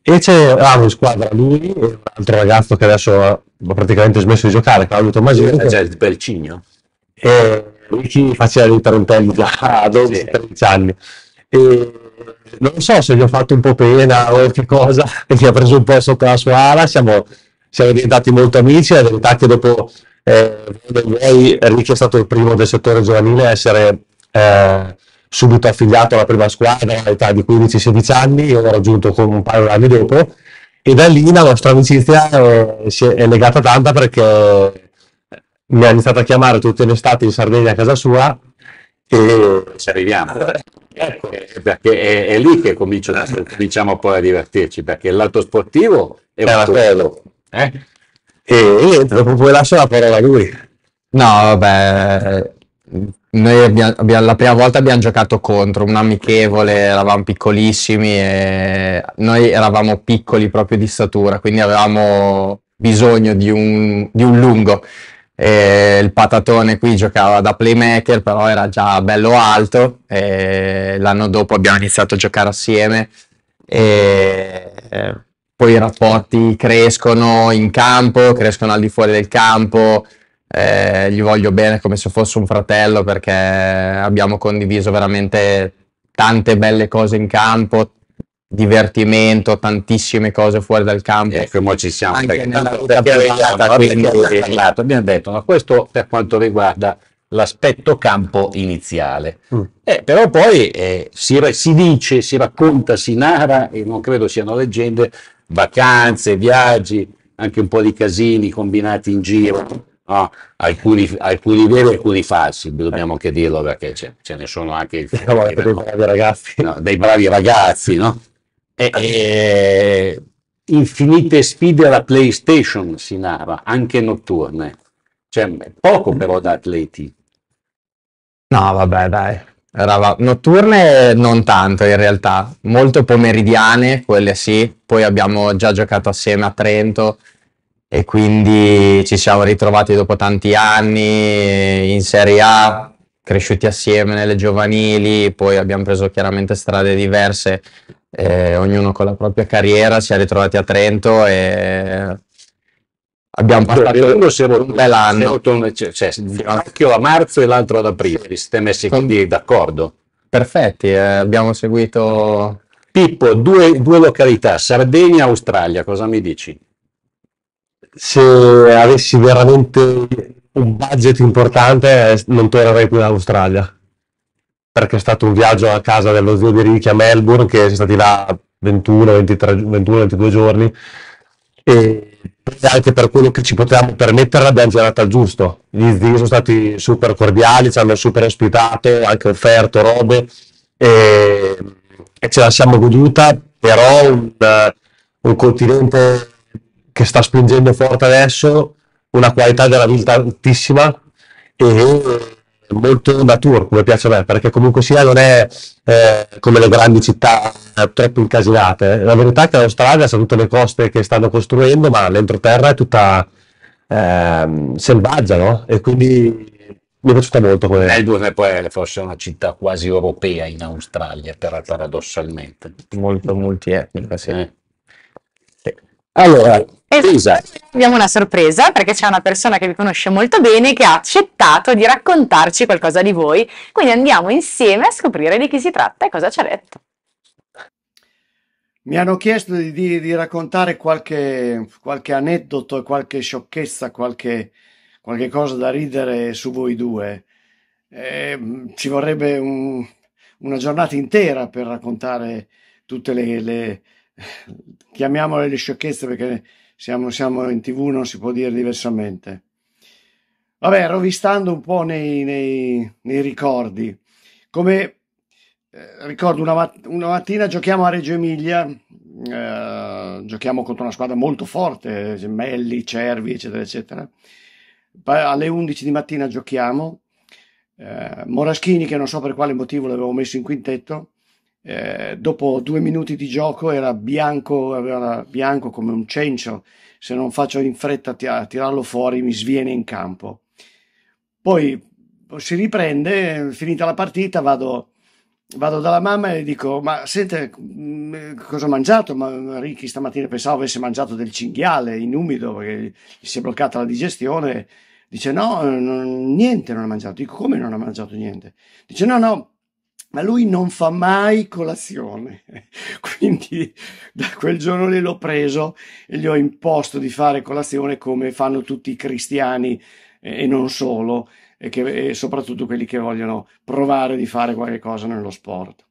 E c'eravamo in squadra lui e un altro ragazzo che adesso ha praticamente smesso di giocare, Claudio Tomasini. Eh, c'è già il Belcigno. E lui faceva dei tarantelli già a 12-13 *laughs* sì. anni. E non so se gli ho fatto un po' pena o che cosa, e *laughs* mi ha preso un po' sotto la sua ala, siamo, siamo diventati molto amici, è diventato dopo eh, Ricchi è stato il primo del settore giovanile a essere... Eh, subito affiliato alla prima squadra all'età di 15-16 anni, io l'ho raggiunto con un paio d'anni dopo e da lì la nostra amicizia è, eh, è legata tanta perché eh, mi ha iniziato a chiamare tutte le estate in Sardegna a casa sua e ci arriviamo. Eh, ecco. Perché è, è, lì che comincio, cominciamo poi a divertirci, perché il lato sportivo è un bello. Eh? E niente, dopo poi lascio la parola a lui. No, vabbè, noi abbiamo, abbiamo, la prima volta abbiamo giocato contro un amichevole, eravamo piccolissimi e noi eravamo piccoli proprio di statura, quindi avevamo bisogno di un, di un lungo. E il patatone qui giocava da playmaker, però era già bello alto. E l'anno dopo abbiamo iniziato a giocare assieme. E eh, poi i rapporti crescono in campo, crescono al di fuori del campo eh, gli voglio bene come se fosse un fratello perché abbiamo condiviso veramente tante belle cose in campo, divertimento, tantissime cose fuori dal campo. Ecco, eh, mo ci siamo Anche perché, nella ruta privata, quindi, abbiamo detto, ma questo per quanto riguarda l'aspetto campo iniziale. Mm. Eh, però poi eh, si, si, dice, si racconta, si narra, e non credo siano leggende, vacanze, viaggi, anche un po' di casini combinati in giro no? alcuni, alcuni veri e alcuni falsi, dobbiamo anche dirlo perché ce, ce ne sono anche *laughs* no, dei, bravi ragazzi. No, dei bravi ragazzi, no? E, e, infinite sfide alla PlayStation si narra, anche notturne, cioè, poco però da atleti. No, vabbè, dai. Era, notturne non tanto in realtà, molto pomeridiane, quelle sì. Poi abbiamo già giocato assieme a Trento, e quindi ci siamo ritrovati dopo tanti anni eh, in Serie A, cresciuti assieme nelle giovanili, poi abbiamo preso chiaramente strade diverse, eh, ognuno con la propria carriera, si è ritrovati a Trento e abbiamo passato un bel anno. Siamo, cioè, un a marzo e l'altro ad aprile, sì. siete messi quindi d'accordo? Perfetti, eh, abbiamo seguito... Pippo, due, due località, Sardegna e Australia, cosa mi dici? se avessi veramente un budget importante non tornerei più in Australia perché è stato un viaggio a casa dello zio di Ricky a Melbourne che siamo stati là 21, 23, 21, 22 giorni e anche per quello che ci potevamo permettere l'abbiamo girata al giusto gli zii sono stati super cordiali ci hanno super ospitato anche offerto robe e, e ce la siamo goduta però un, un continente che sta spingendo forte adesso, una qualità della vita altissima e molto natura come piace a me perché comunque sia non è eh, come le grandi città troppo incasinate la verità è che l'Australia sa tutte le coste che stanno costruendo ma l'entroterra è tutta eh, selvaggia no? e quindi mi è piaciuta molto come... Melbourne poi forse una città quasi europea in Australia paradossalmente molto multietnica sì. Eh. Allora, Esatto. Abbiamo una sorpresa perché c'è una persona che vi conosce molto bene che ha accettato di raccontarci qualcosa di voi. Quindi andiamo insieme a scoprire di chi si tratta e cosa ci ha detto. Mi hanno chiesto di, di, di raccontare qualche, qualche, aneddoto, qualche sciocchezza, qualche, qualche, cosa da ridere su voi due. Eh, ci vorrebbe un, una giornata intera per raccontare tutte le, le chiamiamole le sciocchezze perché siamo, siamo in tv, non si può dire diversamente. Vabbè, rovistando un po' nei, nei, nei ricordi, come eh, ricordo una, una, mattina giochiamo a Reggio Emilia, eh, giochiamo contro una squadra molto forte, gemelli, cervi, eccetera, eccetera. Pa- alle 11 di mattina giochiamo, eh, Moraschini che non so per quale motivo l'avevo messo in quintetto, eh, dopo due minuti di gioco era bianco, era bianco come un cencio, se non faccio in fretta a tirarlo fuori mi sviene in campo. Poi si riprende, finita la partita vado, vado dalla mamma e dico ma senti, mm, cosa ho mangiato? Ma Ricky stamattina pensavo avesse mangiato del cinghiale in umido perché gli si è bloccata la digestione. Dice no, non, niente non ha mangiato. Dico come non ha mangiato niente? Dice no, no, ma lui non fa mai colazione. *laughs* Quindi da quel giorno lì l'ho preso e gli ho imposto di fare colazione come fanno tutti i cristiani e non solo, e, che, e soprattutto quelli che vogliono provare di fare qualche cosa nello sport.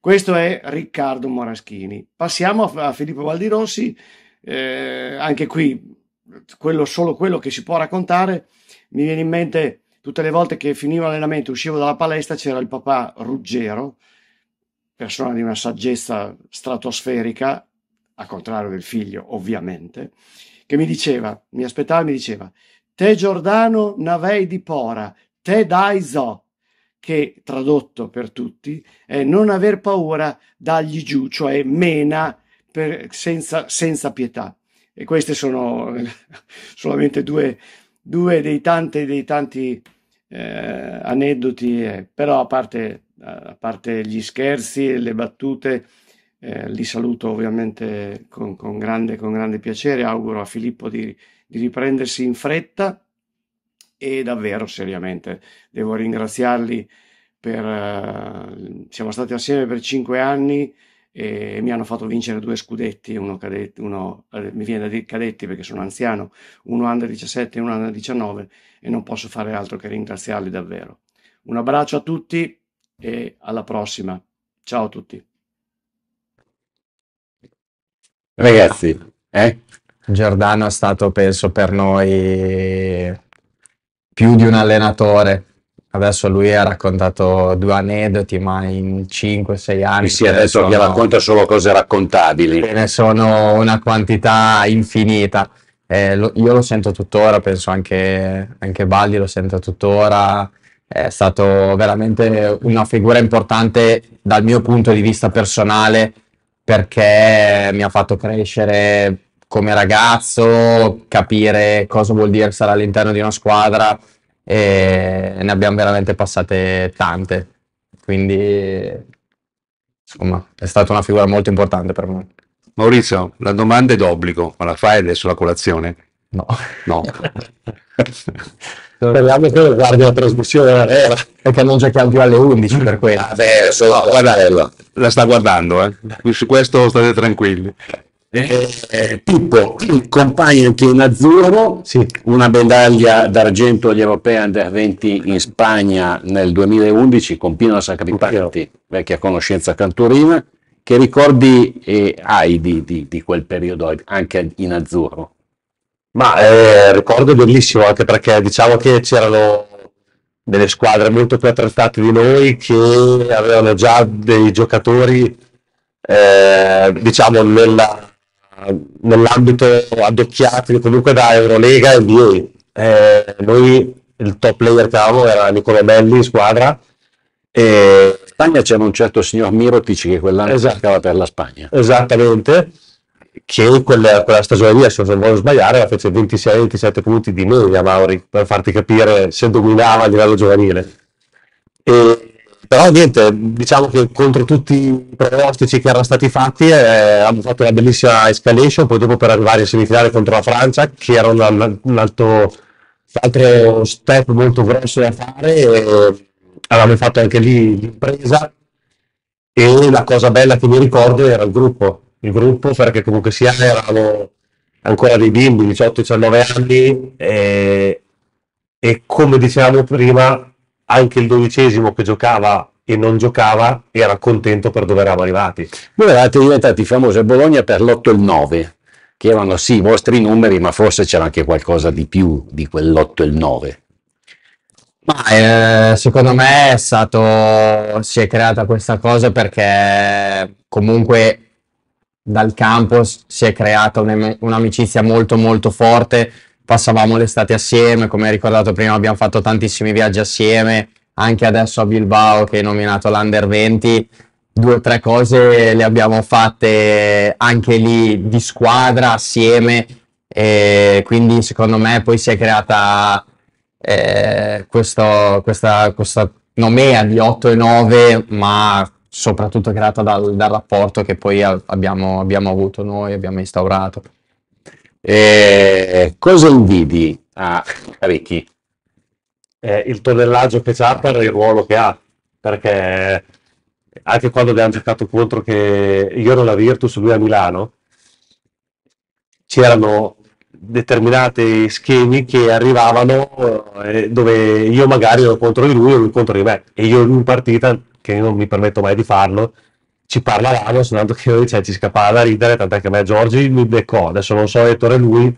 Questo è Riccardo Moraschini. Passiamo a Filippo Valdirossi, eh, anche qui quello, solo quello che si può raccontare. Mi viene in mente tutte le volte che finivo l'allenamento, uscivo dalla palestra, c'era il papà Ruggero, persona di una saggezza stratosferica, a contrario del figlio, ovviamente, che mi diceva, mi aspettava e mi diceva, te Giordano navei di pora, te dai zo, che tradotto per tutti è non aver paura, dagli giù, cioè mena per, senza, senza pietà. E queste sono *laughs* solamente due, due dei tanti, dei tanti eh, aneddoti, eh, però a parte, a parte, gli scherzi e le battute, eh, li saluto ovviamente con, con, grande, con, grande, piacere, auguro a Filippo di, di riprendersi in fretta e davvero seriamente devo ringraziarli per... Eh, siamo stati assieme per cinque anni e mi hanno fatto vincere due scudetti, uno, cadetti, uno eh, mi viene da dire cadetti perché sono anziano, uno under 17 e uno under 19 e non posso fare altro che ringraziarli davvero. Un abbraccio a tutti e alla prossima. Ciao a tutti. Ragazzi, eh? Giordano è stato penso per noi più di un allenatore Adesso lui ha raccontato due aneddoti, ma in 5-6 anni. Sì, adesso gli racconta solo cose raccontabili. Ce ne sono una quantità infinita. Eh, lo, io lo sento tuttora, penso anche, anche Baldi lo sente tuttora. È stato veramente una figura importante dal mio punto di vista personale perché mi ha fatto crescere come ragazzo, capire cosa vuol dire stare all'interno di una squadra e ne abbiamo veramente passate tante. Quindi, insomma, è stata una figura molto importante per me. Maurizio, la domanda è d'obbligo, ma la fai adesso la colazione? No. No. *laughs* Speriamo che non guardi la trasmissione eh, perché non giochiamo più alle 11 per quello. Ah, no, guarda, la sta guardando, eh. su questo state tranquilli eh? Eh, Pippo compagno anche in azzurro sì. una medaglia d'argento agli europei under 20 in Spagna nel 2011 con Pino Sacripanti vecchia conoscenza canturina che ricordi eh, hai di, di, di, quel periodo anche in azzurro? Ma eh, ricordo bellissimo anche perché diciamo che c'erano delle squadre molto più attrezzate di noi che avevano già dei giocatori eh, diciamo nella nell'ambito addocchiato comunque da Eurolega e NBA. Eh, noi il top player che avevamo era Nicola Belli in squadra. E... In Spagna c'era un certo signor Mirotic che quell'anno esatto. giocava per la Spagna. Esattamente, che quella, quella stagione lì, se non voglio sbagliare, fece 26-27 punti di media Mauri, per farti capire se dominava a livello giovanile. E però niente, diciamo che contro tutti i pronostici che erano stati fatti eh, hanno fatto una bellissima escalation, poi dopo per arrivare in semifinale contro la Francia, che era un, un altro, altro step molto grosso da fare, e avevamo fatto anche lì l'impresa e la cosa bella che mi ricordo era il gruppo, il gruppo perché comunque sia erano ancora dei bimbi, 18-19 anni e, eh, e, come dicevamo prima anche il dodicesimo che giocava e non giocava era contento per dove eravamo arrivati. Voi eravate diventati famosi a Bologna per l'8 e il 9, che erano sì i vostri numeri, ma forse c'era anche qualcosa di più di quell'8 e il 9. Ma eh, secondo me è stato, si è creata questa cosa perché comunque dal campo si è creata un'amicizia molto molto forte passavamo l'estate assieme, come hai ricordato prima abbiamo fatto tantissimi viaggi assieme, anche adesso a Bilbao che è nominato l'Under 20, due o tre cose le abbiamo fatte anche lì di squadra assieme e quindi secondo me poi si è creata eh, questo, questa, questa nomea di 8 e 9 ma soprattutto creata dal, dal rapporto che poi abbiamo, abbiamo avuto noi, abbiamo instaurato. Eh, cosa invidi a ah, Ricky? Eh, il tonnellaggio che ha per il ruolo che ha, perché anche quando abbiamo giocato contro che io ero la Virtus, lui a Milano, c'erano determinati schemi che arrivavano eh, dove io magari ero contro di lui o lui contro di me e io in partita, che non mi permetto mai di farlo, ci parla l'amo, se non altro che cioè, ci scappava da ridere, tant'è che a me Giorgi mi beccò, adesso non so Ettore lui,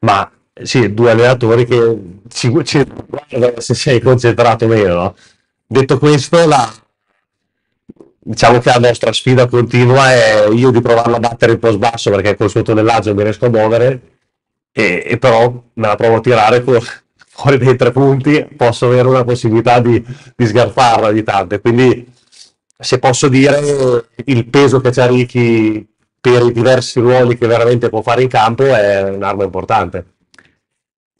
ma sì, due allenatori che ci, ci se sei concentrato o meno. No? Detto questo, la, diciamo che la nostra sfida continua è io di provarlo a battere il po' sbasso perché col suo tonnellaggio mi riesco a muovere, e, e però me la provo a tirare con, fuori dei tre punti, posso avere una possibilità di, di sgarfarla di tante. Quindi se posso dire, il peso che c'è Ricky per i diversi ruoli che veramente può fare in campo è un'arma importante.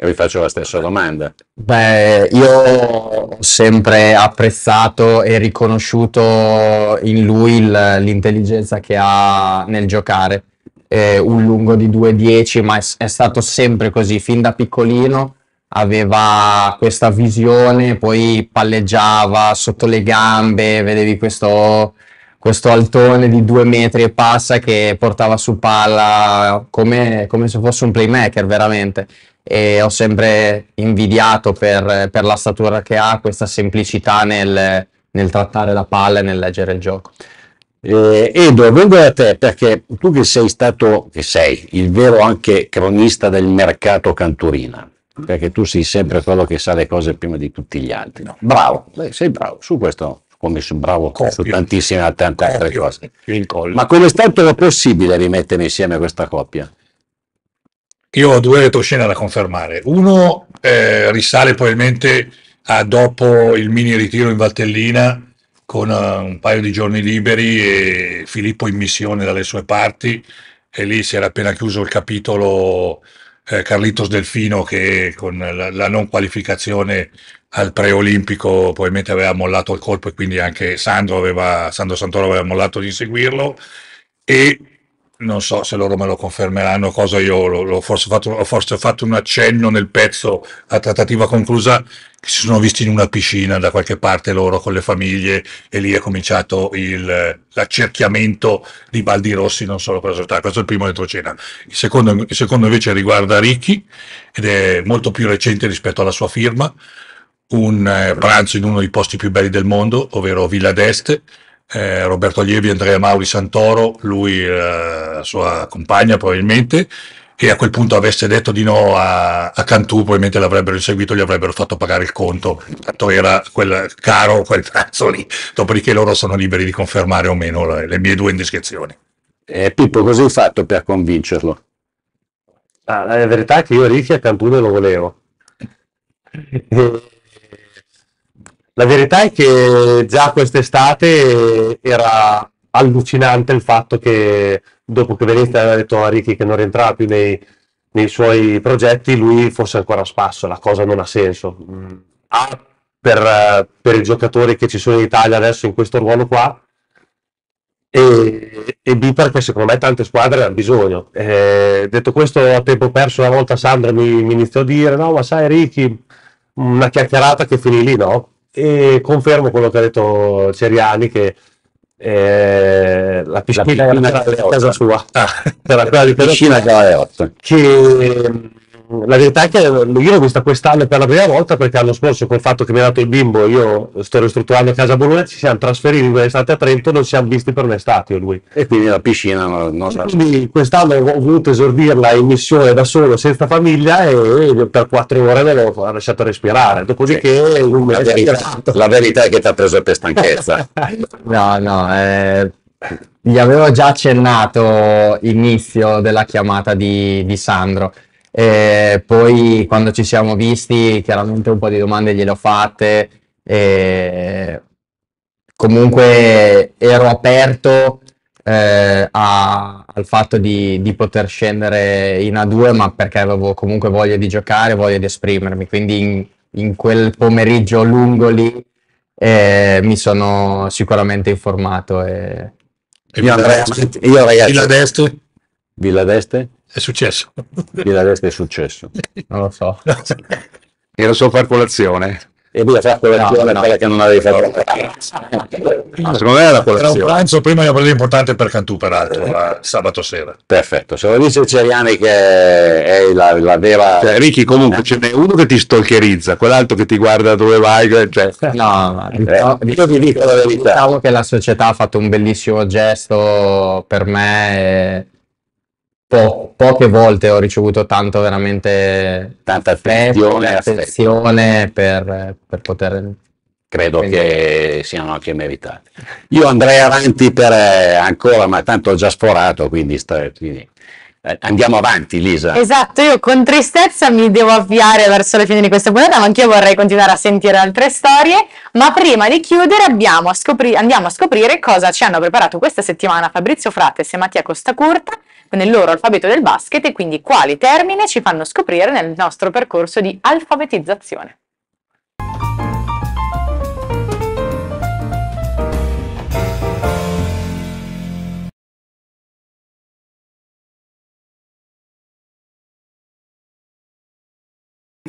E vi faccio la stessa domanda. Beh, io ho sempre apprezzato e riconosciuto in lui l'intelligenza che ha nel giocare. Eh, un lungo di 2,10, ma è, è stato sempre così, fin da piccolino aveva questa visione, poi palleggiava sotto le gambe, vedevi questo, questo altone di due metri e passa che portava su palla come, come se fosse un playmaker veramente. E ho sempre invidiato per, per la statura che ha, questa semplicità nel, nel trattare la palla e nel leggere il gioco. Eh, Edo, vengo da te perché tu che sei stato, che sei il vero anche cronista del mercato Canturina, perché tu sei sempre quello che sa le cose prima di tutti gli altri. No. Bravo, sei bravo su questo, come sono bravo Copio. su tantissime tante Copio. altre cose. Ma come è stato possibile rimettere insieme questa coppia? Io ho due retroscena da confermare. Uno eh, risale probabilmente a dopo il mini ritiro in Valtellina con uh, un paio di giorni liberi e Filippo in missione dalle sue parti e lì si era appena chiuso il capitolo eh, Carlitos Delfino che con la, la non qualificazione al preolimpico probabilmente aveva mollato il colpo e quindi anche Sandro, aveva, Sandro Santoro aveva mollato di seguirlo e non so se loro me lo confermeranno, cosa io l'ho forse fatto, ho forse fatto un accenno nel pezzo a trattativa conclusa, che si sono visti in una piscina da qualche parte loro con le famiglie e lì è cominciato il, l'accerchiamento di Baldi Rossi non solo per la società, questo è il primo retrocena. Il secondo, il secondo invece riguarda Ricchi ed è molto più recente rispetto alla sua firma, un eh, pranzo in uno dei posti più belli del mondo, ovvero Villa d'Este, eh, Roberto Allievi Andrea Mauri Santoro, lui eh, la sua compagna probabilmente, e a quel punto avesse detto di no a, a Cantù, probabilmente l'avrebbero inseguito, gli avrebbero fatto pagare il conto, tanto era quel caro quel pezzo lì, dopodiché loro sono liberi di confermare o meno le, le mie due indiscrezioni. E eh, Pippo, cosa hai fatto per convincerlo? Ah, la verità è che io Ricchi a Cantù non lo volevo. *laughs* La verità è che già quest'estate era allucinante il fatto che dopo che Venezia aveva detto a Ricky che non rientrava più nei, nei suoi progetti, lui fosse ancora a spasso, la cosa non ha senso. Mm. Ha per, per, i giocatori che ci sono in Italia adesso in questo ruolo qua e, e B perché secondo me tante squadre hanno bisogno. Eh, detto questo a tempo perso una volta Sandra mi, mi iniziò a dire no ma sai Ricky una chiacchierata che finì lì no? E confermo quello che ha detto Ceriani, che eh, la piscina, la piscina era casa sua, ah. era quella di casa piscina Cavaleotto. Che la verità è che eh, io l'ho vista quest'anno per la prima volta perché l'anno scorso col fatto che mi ha dato il bimbo io sto ristrutturando casa a Bologna ci siamo trasferiti in quell'estate a Trento non ci siamo visti per un'estate lui e quindi la piscina non sa quindi quest'anno ho voluto esordirla in missione da solo senza famiglia e per quattro ore me l'ho lasciato respirare dopodiché sì. la, verità, la, verità, è che ti ha preso per stanchezza *laughs* no no eh, gli avevo già accennato inizio della chiamata di, di Sandro e poi quando ci siamo visti, chiaramente un po' di domande gliele ho fatte. E comunque ero aperto eh, a, al fatto di, di, poter scendere in A2, ma perché avevo comunque voglia di giocare, voglia di esprimermi. Quindi in, in quel pomeriggio lungo lì eh, mi sono sicuramente informato. E... e io, Villa ragazzi, io ragazzi, Villa d'Este? Villa d'Este? È successo. Gliela adesso è successo. Non lo so. *laughs* Era solo far colazione. E lui ha fatto colazione no, no. che non avevi fatto. No, secondo me era la colazione. Era un pranzo prima di una partita importante per Cantù, peraltro, sabato sera. Perfetto. Se lo dice Ceriani che è la, la vera. Cioè, Ricky, comunque ce n'è uno che ti stalkerizza, quell'altro che ti guarda dove vai. Cioè... No, ma eh, io vi dico la verità. Diciamo che la società ha fatto un bellissimo gesto per me. E po- poche volte ho ricevuto tanto veramente tanta attenzione, attenzione per, per, poter credo quindi... che siano anche meritate io andrei avanti per eh, ancora ma tanto ho già sforato quindi, sta, quindi eh, andiamo avanti Lisa esatto io con tristezza mi devo avviare verso la fine di questa puntata ma anch'io vorrei continuare a sentire altre storie ma prima di chiudere a scopri- andiamo a scoprire cosa ci hanno preparato questa settimana Fabrizio Frates e Mattia Costacurta nel loro alfabeto del basket e quindi quali termini ci fanno scoprire nel nostro percorso di alfabetizzazione.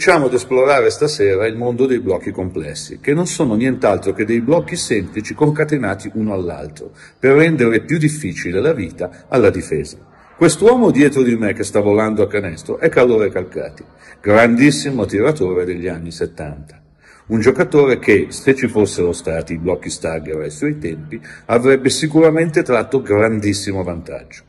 Cominciamo ad esplorare stasera il mondo dei blocchi complessi, che non sono nient'altro che dei blocchi semplici concatenati uno all'altro, per rendere più difficile la vita alla difesa. Quest'uomo dietro di me che sta volando a canestro è Calore Calcati, grandissimo tiratore degli anni 70. Un giocatore che, se ci fossero stati i blocchi stagger ai suoi tempi, avrebbe sicuramente tratto grandissimo vantaggio.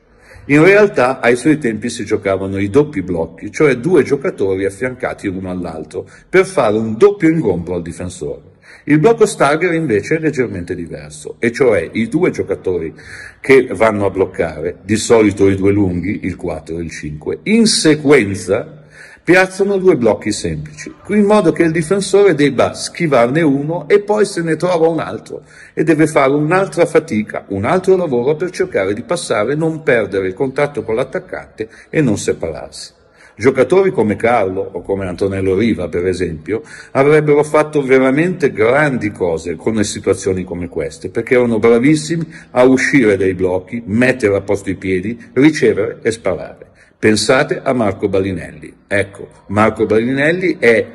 In realtà ai suoi tempi si giocavano i doppi blocchi, cioè due giocatori affiancati uno all'altro, per fare un doppio ingombro al difensore. Il blocco stagger invece è leggermente diverso, e cioè i due giocatori che vanno a bloccare, di solito i due lunghi, il 4 e il 5, in sequenza piazzano due blocchi semplici, in modo che il difensore debba schivarne uno e poi se ne trova un altro e deve fare un'altra fatica, un altro lavoro per cercare di passare, non perdere il contatto con l'attaccante e non separarsi. Giocatori come Carlo o come Antonello Riva, per esempio, avrebbero fatto veramente grandi cose con le situazioni come queste, perché erano bravissimi a uscire dai blocchi, mettere a posto i piedi, ricevere e sparare. Pensate a Marco Balinelli. Ecco, Marco Balinelli è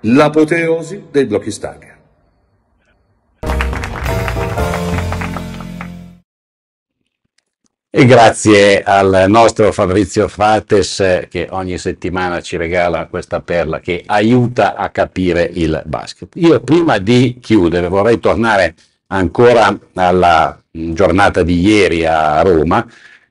l'apoteosi dei blocchi stagger. E grazie al nostro Fabrizio Frates eh, che ogni settimana ci regala questa perla che aiuta a capire il basket. Io prima di chiudere vorrei tornare ancora alla giornata di ieri a Roma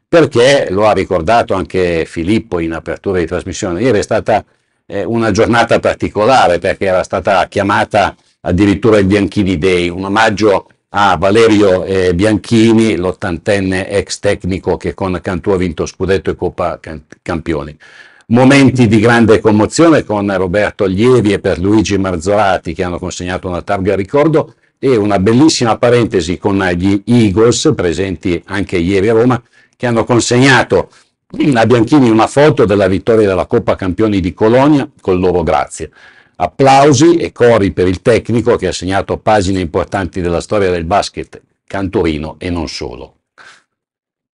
perché lo ha ricordato anche Filippo in apertura di trasmissione. Ieri è stata eh, una giornata particolare perché era stata chiamata addirittura il Bianchini Day, un omaggio a ah, Valerio eh, Bianchini, l'ottantenne ex tecnico che con Cantù ha vinto Scudetto e Coppa Campioni. Momenti di grande commozione con Roberto Lievi e per Luigi Marzorati che hanno consegnato una targa a ricordo e una bellissima parentesi con gli Eagles presenti anche ieri a Roma che hanno consegnato a Bianchini una foto della vittoria della Coppa Campioni di Colonia con loro grazie. Applausi e cori per il tecnico che ha segnato pagine importanti della storia del basket cantorino e non solo.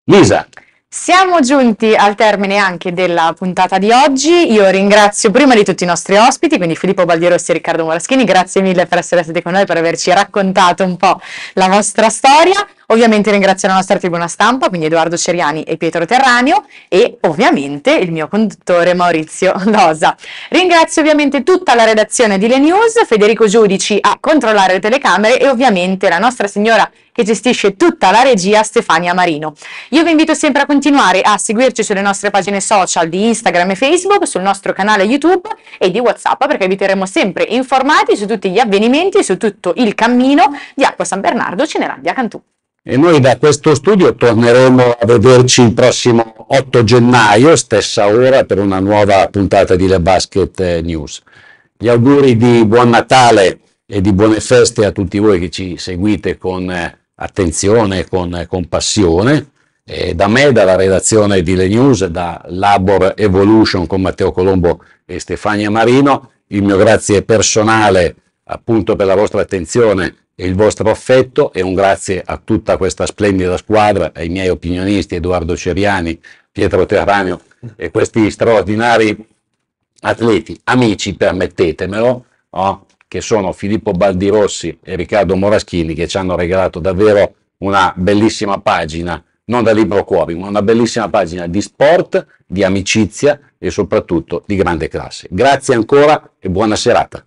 Lisa, siamo giunti al termine anche della puntata di oggi. Io ringrazio prima di tutti i nostri ospiti, quindi Filippo Baldirossi e Riccardo Moraschini. Grazie mille per essere stati con noi, per averci raccontato un po' la vostra storia. Ovviamente ringrazio la nostra tribuna stampa, quindi Edoardo Ceriani e Pietro Terraneo e ovviamente il mio conduttore Maurizio Losa. Ringrazio ovviamente tutta la redazione di Le News, Federico Giudici a controllare le telecamere e ovviamente la nostra signora che gestisce tutta la regia Stefania Marino. Io vi invito sempre a continuare a seguirci sulle nostre pagine social di Instagram e Facebook, sul nostro canale YouTube e di WhatsApp perché vi terremo sempre informati su tutti gli avvenimenti, su tutto il cammino di Acqua San Bernardo Cenerandia Cantù. E noi da questo studio torneremo a vederci il prossimo 8 gennaio, stessa ora, per una nuova puntata di Le Basket News. Gli auguri di buon Natale e di buone feste a tutti voi che ci seguite con eh, attenzione, con, eh, con passione. E da me, dalla redazione di Le News, da Labor Evolution con Matteo Colombo e Stefania Marino, il mio grazie personale appunto per la vostra attenzione il vostro affetto e un grazie a tutta questa splendida squadra, ai miei opinionisti Edoardo Ceriani, Pietro Terraneo e questi straordinari atleti, amici permettetemelo, no? Oh, che sono Filippo Baldirossi e Riccardo Moraschini che ci hanno regalato davvero una bellissima pagina, non da libro cuori, ma una bellissima pagina di sport, di amicizia e soprattutto di grande classe. Grazie ancora e buona serata.